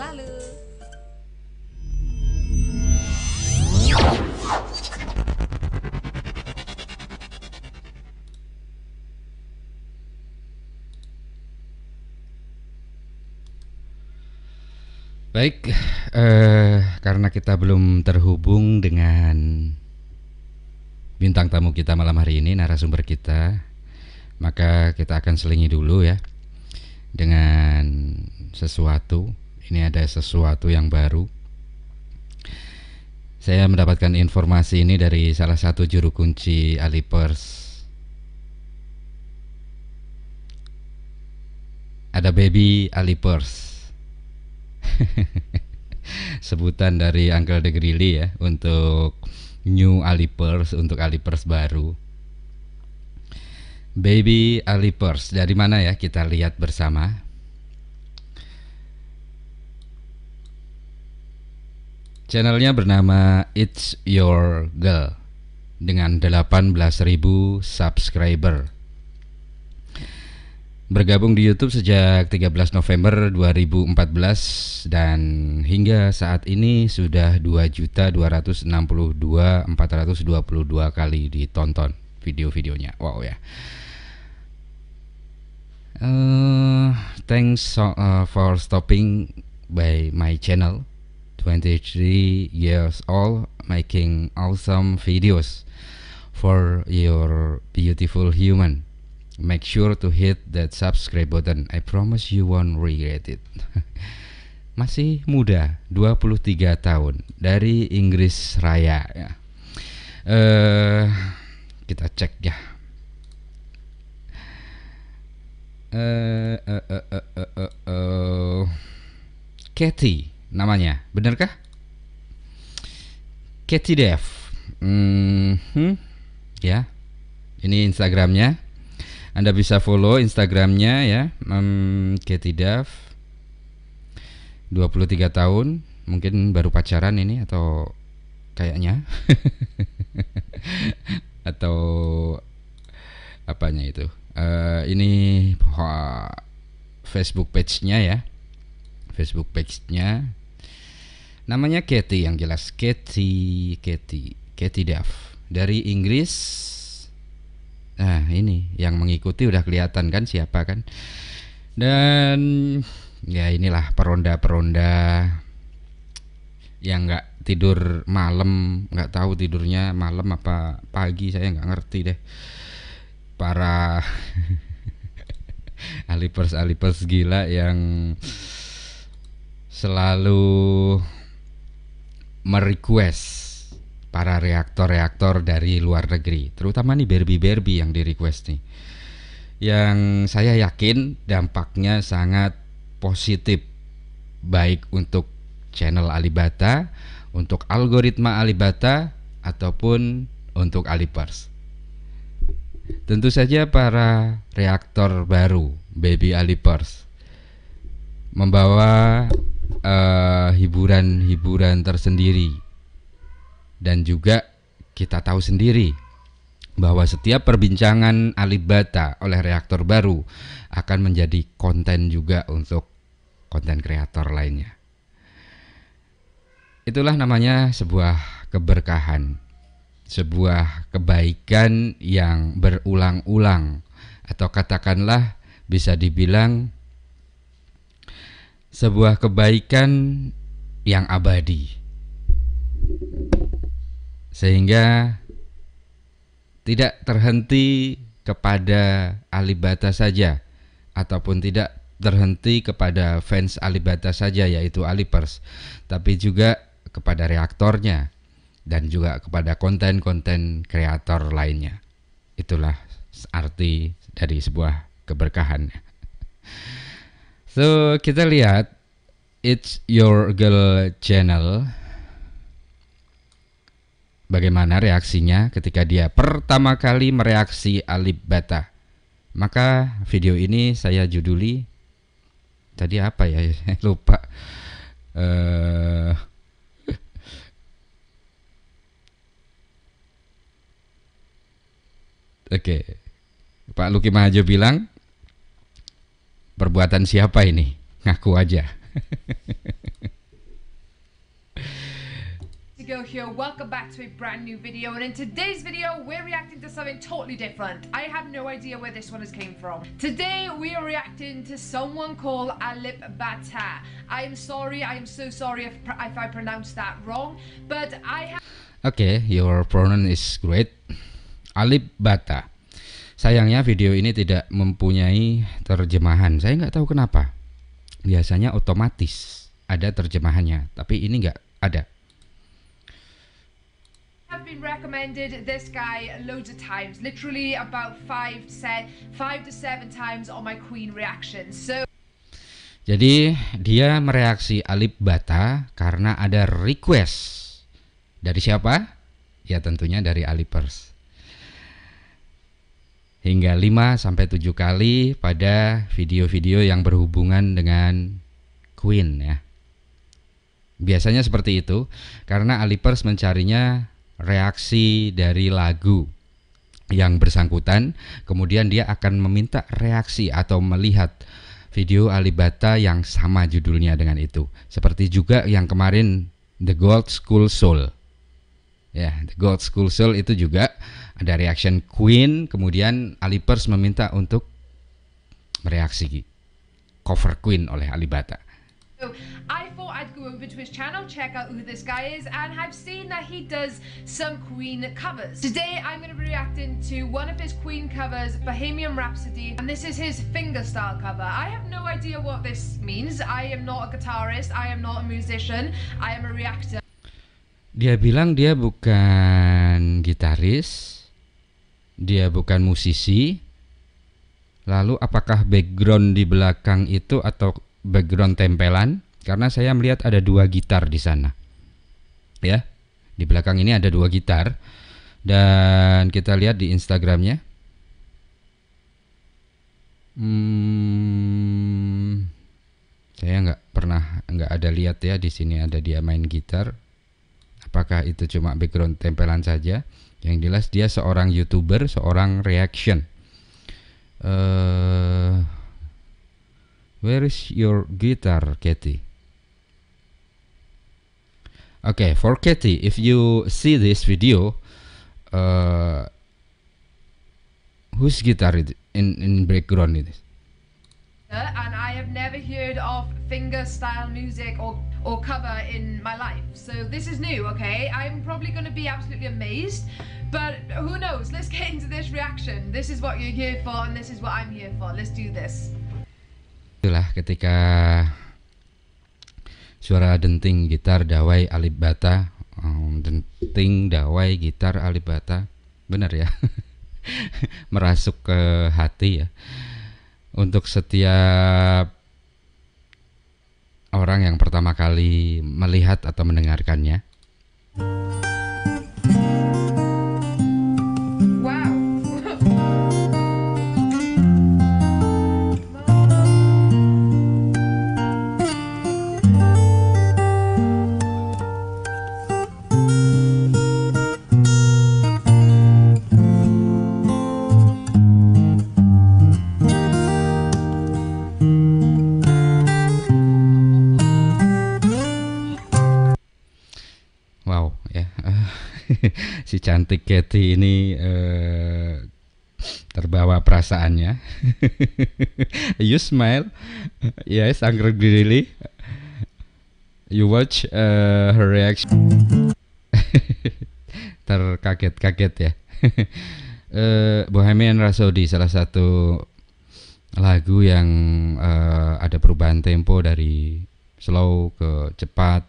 selalu. Baik, eh, karena kita belum terhubung dengan bintang tamu kita malam hari ini, narasumber kita, maka kita akan selingi dulu ya dengan sesuatu ini ada sesuatu yang baru saya mendapatkan informasi ini dari salah satu juru kunci Alipers ada baby Alipers sebutan dari Uncle The Grilly ya untuk new Alipers untuk Alipers baru baby Alipers dari mana ya kita lihat bersama Channelnya bernama It's Your Girl dengan 18.000 subscriber. Bergabung di YouTube sejak 13 November 2014 dan hingga saat ini sudah 2.262.422 kali ditonton video-videonya. Wow ya. Uh, thanks so, uh, for stopping by my channel 23 years old making awesome videos for your beautiful human make sure to hit that subscribe button I promise you won't regret it masih muda 23 tahun dari Inggris Raya ya. Uh, kita cek ya eh eh, eh, eh, eh, eh, uh. Eh, Katie oh namanya. Benarkah? Katy Dev. hmm, ya. Ini Instagramnya. Anda bisa follow Instagramnya ya. Um, Katy Dev. 23 tahun, mungkin baru pacaran ini atau kayaknya. atau apanya itu. Uh, ini Facebook page-nya ya. Facebook page-nya namanya Katy yang jelas Katy Katy Katy Duff dari Inggris nah ini yang mengikuti udah kelihatan kan siapa kan dan ya inilah peronda-peronda yang nggak tidur malam nggak tahu tidurnya malam apa pagi saya nggak ngerti deh para alipers alipers gila yang selalu merequest para reaktor-reaktor dari luar negeri, terutama nih berbi-berbi yang di request nih. Yang saya yakin dampaknya sangat positif baik untuk channel Alibata, untuk algoritma Alibata ataupun untuk Alipers. Tentu saja para reaktor baru baby Alipers membawa Eh, hiburan-hiburan uh, tersendiri dan juga kita tahu sendiri bahwa setiap perbincangan Alibata oleh reaktor baru akan menjadi konten juga untuk konten kreator lainnya. Itulah namanya sebuah keberkahan, sebuah kebaikan yang berulang-ulang atau katakanlah bisa dibilang sebuah kebaikan yang abadi, sehingga tidak terhenti kepada Alibata saja, ataupun tidak terhenti kepada fans Alibata saja, yaitu Alipers, tapi juga kepada reaktornya dan juga kepada konten-konten kreator lainnya. Itulah arti dari sebuah keberkahan. So kita lihat It's Your Girl Channel Bagaimana reaksinya ketika dia pertama kali mereaksi Alip Bata Maka video ini saya juduli Tadi apa ya lupa uh, Oke okay. Pak Luki Mahajo bilang Perbuatan siapa ini? Ngaku aja. here, welcome back to a brand new video and in today's video we're reacting to something totally different. I have no idea where this one has came from. Today we are reacting to someone called Alip Bata. I am sorry, I am so sorry if, if I pronounced that wrong, but I have... Okay, your pronoun is great. Alip Bata. Sayangnya video ini tidak mempunyai terjemahan. Saya nggak tahu kenapa. Biasanya otomatis ada terjemahannya, tapi ini nggak ada. I've been recommended this guy loads of times, literally about five seven, five to seven times on my Queen reaction. So. Jadi dia mereaksi Alip Bata karena ada request dari siapa? Ya tentunya dari Alipers hingga 5 sampai 7 kali pada video-video yang berhubungan dengan Queen ya. Biasanya seperti itu karena Alipers mencarinya reaksi dari lagu yang bersangkutan, kemudian dia akan meminta reaksi atau melihat video Alibata yang sama judulnya dengan itu. Seperti juga yang kemarin The Gold School Soul. Ya, The Gold School Soul itu juga ada reaction Queen, kemudian Alipers meminta untuk mereaksi cover Queen oleh Alibata. I thought I'd go over to his channel, check out who this guy is, and I've seen that he does some Queen covers. Today I'm going to be reacting to one of his Queen covers, Bohemian Rhapsody, and this is his fingerstyle cover. I have no idea what this means. I am not a guitarist, I am not a musician, I am a reactor. Dia bilang dia bukan gitaris, dia bukan musisi lalu apakah background di belakang itu atau background tempelan karena saya melihat ada dua gitar di sana ya di belakang ini ada dua gitar dan kita lihat di Instagramnya hmm, saya nggak pernah nggak ada lihat ya di sini ada dia main gitar apakah itu cuma background tempelan saja yang jelas dia seorang youtuber, seorang reaction. Uh, where is your guitar, Katie? Okay, for Katie, if you see this video, uh, whose guitar it in in background ini? and I have never heard of finger style music or or cover in my life. So this is new, okay? I'm probably gonna be absolutely amazed, but who knows? Let's get into this reaction. This is what you're here for and this is what I'm here for. Let's do this. Itulah ketika suara denting gitar dawai alibata, um, denting dawai gitar alibata. benar ya? Merasuk ke hati ya. untuk setiap orang yang pertama kali melihat atau mendengarkannya. Thank cantik Kathy ini eh, terbawa perasaannya. you smile. Yes, really. You watch uh, her reaction. Terkaget-kaget ya. uh, Bohemian Rhapsody salah satu lagu yang uh, ada perubahan tempo dari slow ke cepat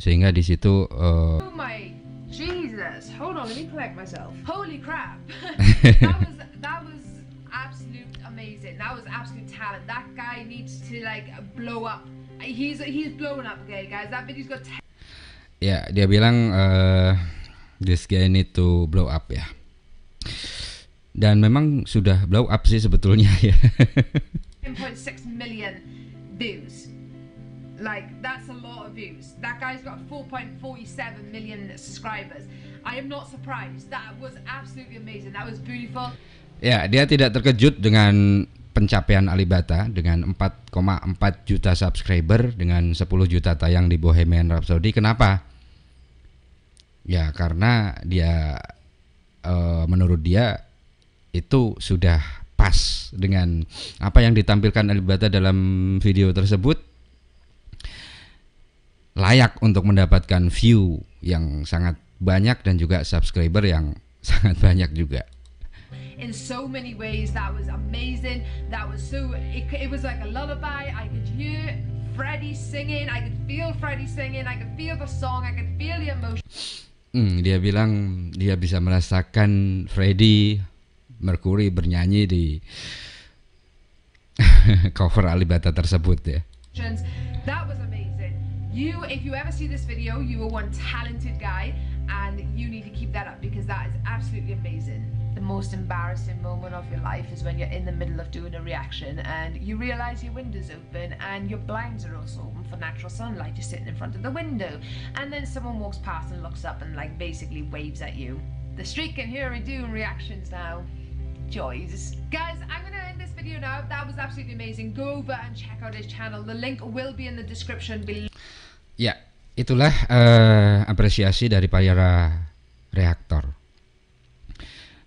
sehingga di situ uh, oh Jesus, hold on, let me collect myself. Holy crap. that was that was absolute amazing. That was absolute talent. That guy needs to like blow up. He's he's blowing up, okay guys. That video's got Ya, dia bilang uh, this guy need to blow up ya. Dan memang sudah blow up sih sebetulnya ya. 10.6 million views. Like, that's a lot of views. That guy's got 4.47 million subscribers. I am not surprised. That was absolutely amazing. That was beautiful. Ya, dia tidak terkejut dengan pencapaian Alibata dengan 4,4 juta subscriber dengan 10 juta tayang di Bohemian Rhapsody. Kenapa? Ya, karena dia e, menurut dia itu sudah pas dengan apa yang ditampilkan Alibata dalam video tersebut layak untuk mendapatkan view yang sangat banyak dan juga subscriber yang sangat banyak juga. in so many ways. That was amazing. That was so, it, it, was like a lullaby. I could hear Freddy singing. I could feel Freddy singing. I could feel the song. I could feel the emotion. Hmm, dia bilang dia bisa merasakan Freddy Mercury bernyanyi di cover Alibata tersebut ya. That was amazing. You, if you ever see this video, you are one talented guy and you need to keep that up because that is absolutely amazing. The most embarrassing moment of your life is when you're in the middle of doing a reaction and you realize your window's open and your blinds are also open for natural sunlight. You're sitting in front of the window and then someone walks past and looks up and like basically waves at you. The street can hear me doing reactions now. Joys. Guys, I'm gonna end this video now. That was absolutely amazing. Go over and check out his channel. The link will be in the description below. Itulah uh, apresiasi dari para reaktor.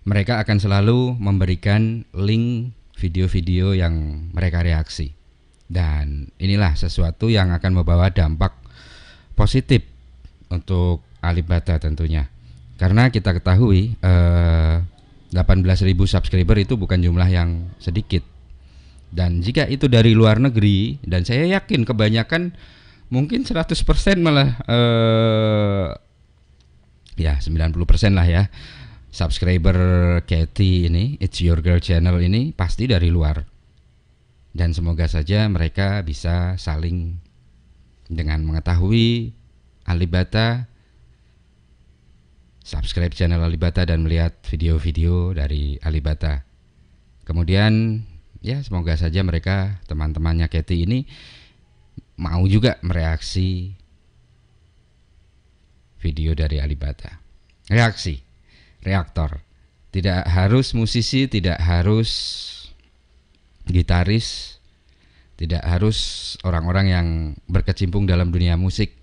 Mereka akan selalu memberikan link video-video yang mereka reaksi. Dan inilah sesuatu yang akan membawa dampak positif untuk Alibata tentunya. Karena kita ketahui uh, eh, 18.000 subscriber itu bukan jumlah yang sedikit. Dan jika itu dari luar negeri dan saya yakin kebanyakan mungkin 100% malah eh ya 90% lah ya subscriber Kathy ini It's Your Girl Channel ini pasti dari luar dan semoga saja mereka bisa saling dengan mengetahui Alibata subscribe channel Alibata dan melihat video-video dari Alibata kemudian ya semoga saja mereka teman-temannya Kathy ini mau juga mereaksi video dari Alibata. Reaksi, reaktor. Tidak harus musisi, tidak harus gitaris, tidak harus orang-orang yang berkecimpung dalam dunia musik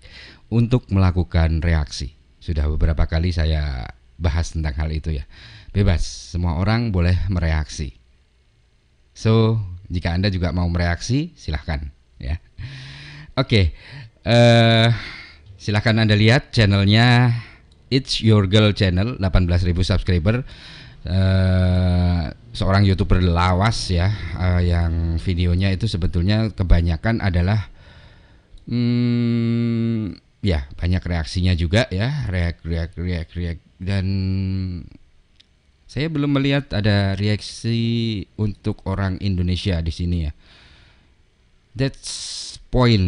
untuk melakukan reaksi. Sudah beberapa kali saya bahas tentang hal itu ya. Bebas, semua orang boleh mereaksi. So, jika Anda juga mau mereaksi, silahkan ya. Oke, okay. uh, eh, silahkan anda lihat channelnya It's Your Girl Channel, 18.000 subscriber. Uh, seorang youtuber lawas ya, uh, yang videonya itu sebetulnya kebanyakan adalah, hmm, ya banyak reaksinya juga ya, reaksi-reaksi react, react dan saya belum melihat ada reaksi untuk orang Indonesia di sini ya. That's poin.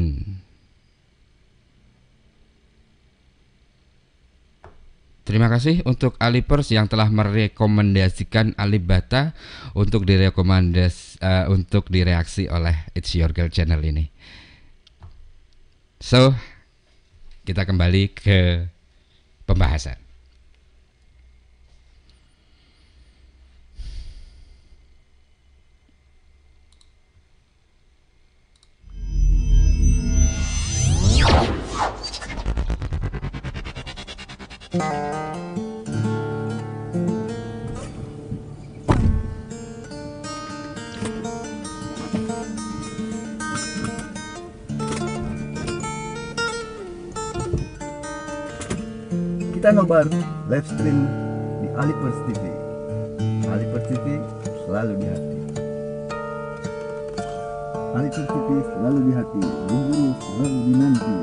Terima kasih untuk Alipers yang telah merekomendasikan Alibata untuk direkomendas uh, eh, untuk direaksi oleh It's Your Girl channel ini. So, kita kembali ke pembahasan. Kita nobar live stream di Alipers TV. Alipers TV selalu di hati. Alipers TV selalu di hati. Bumbu selalu dinanti.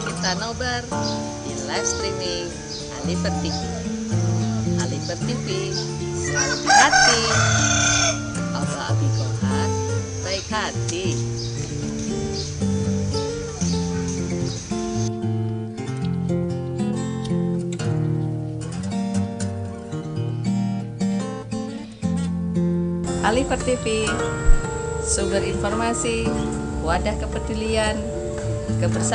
Kita nobar di live streaming Alipers TV. Alipers TV selalu di hati. Viper TV Sumber informasi Wadah kepedulian Kebersamaan